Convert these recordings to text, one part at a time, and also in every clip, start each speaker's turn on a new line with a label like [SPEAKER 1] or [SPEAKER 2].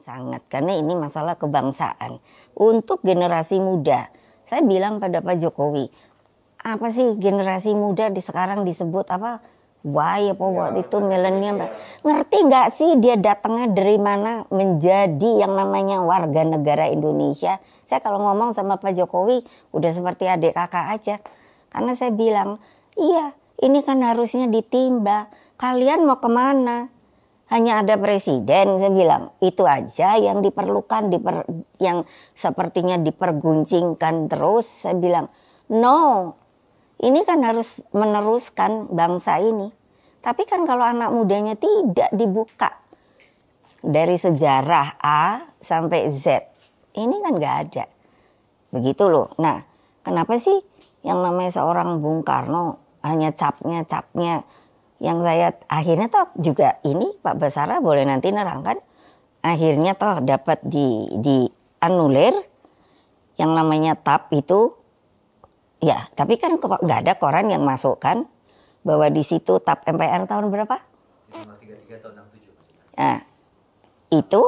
[SPEAKER 1] sangat karena ini masalah kebangsaan. Untuk generasi muda, saya bilang pada Pak Jokowi, apa sih generasi muda di sekarang disebut apa? Why apa ya, waktu itu ya, milenial ya. ngerti nggak sih dia datangnya dari mana menjadi yang namanya warga negara Indonesia? Saya kalau ngomong sama Pak Jokowi udah seperti adik kakak aja, karena saya bilang iya ini kan harusnya ditimba. Kalian mau kemana? hanya ada presiden saya bilang itu aja yang diperlukan diper, yang sepertinya diperguncingkan terus saya bilang no ini kan harus meneruskan bangsa ini tapi kan kalau anak mudanya tidak dibuka dari sejarah A sampai Z ini kan nggak ada begitu loh nah kenapa sih yang namanya seorang Bung Karno hanya capnya capnya yang saya akhirnya toh juga ini Pak Basara boleh nanti nerangkan akhirnya toh dapat di di anulir yang namanya TAP itu ya tapi kan kok nggak ada koran yang masukkan bahwa di situ TAP MPR tahun berapa? tahun 67. Nah, itu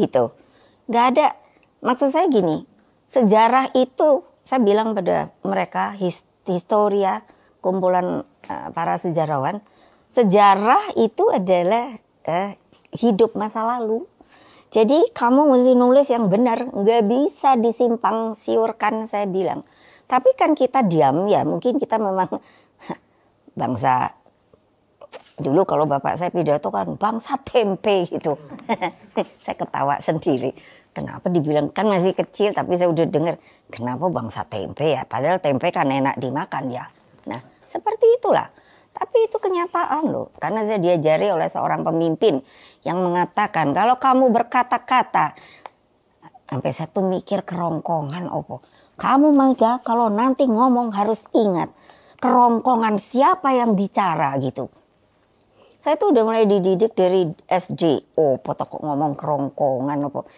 [SPEAKER 1] itu nggak ada maksud saya gini sejarah itu saya bilang pada mereka his, historia ya, kumpulan uh, para sejarawan sejarah itu adalah uh, hidup masa lalu jadi kamu mesti nulis yang benar nggak bisa disimpang siurkan saya bilang tapi kan kita diam ya mungkin kita memang bangsa dulu kalau bapak saya pidato kan bangsa tempe gitu. saya ketawa sendiri. Kenapa dibilang kan masih kecil tapi saya udah dengar kenapa bangsa tempe ya padahal tempe kan enak dimakan ya. Nah, seperti itulah. Tapi itu kenyataan loh, karena saya diajari oleh seorang pemimpin yang mengatakan kalau kamu berkata-kata sampai saya tuh mikir kerongkongan opo. Kamu mangga kalau nanti ngomong harus ingat kerongkongan siapa yang bicara gitu. Saya tuh udah mulai dididik dari SD. Oh, potok ngomong kerongkongan apa.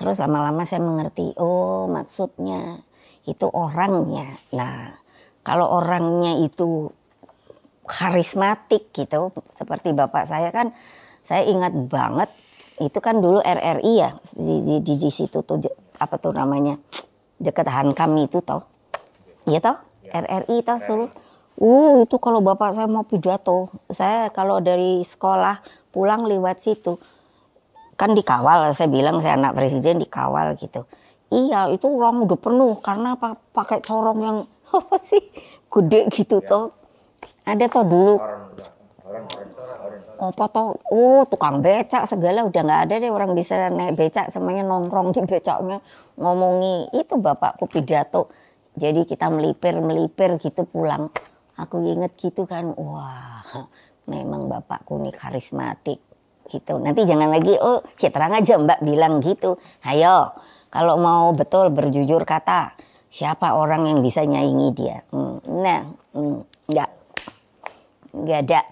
[SPEAKER 2] Terus lama-lama
[SPEAKER 1] saya mengerti, oh maksudnya itu orangnya. Nah, kalau orangnya itu karismatik gitu, seperti bapak saya kan, saya ingat banget itu kan dulu RRI ya di di, di situ tuh apa tuh namanya dekat Hankam itu toh, iya toh iya. RRI toh suruh. Uh, itu kalau bapak saya mau pidato, saya kalau dari sekolah pulang lewat situ, kan dikawal. Saya bilang saya anak presiden dikawal gitu. Iya, itu ruang udah penuh karena pakai corong yang apa sih gede gitu ya. toh. Ada toh dulu. Orang, orang, apa toh? Oh, tukang becak segala udah nggak ada deh orang bisa naik becak semuanya nongkrong di becaknya ngomongi itu bapakku pidato. Jadi kita melipir melipir gitu pulang. Aku inget gitu kan, wah memang bapakku nih karismatik gitu. Nanti jangan lagi, oh ya terang aja mbak bilang gitu. Ayo, kalau mau betul berjujur kata, siapa orang yang bisa nyaingi dia? Hmm, nah, hmm, enggak, ada.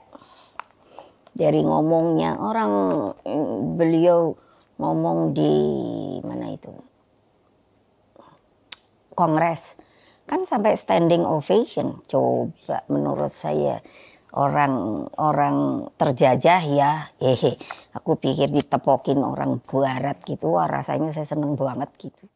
[SPEAKER 1] Dari ngomongnya, orang beliau ngomong di mana itu? Kongres kan sampai standing ovation coba menurut saya orang orang terjajah ya hehe aku pikir ditepokin orang barat gitu wah rasanya saya seneng banget gitu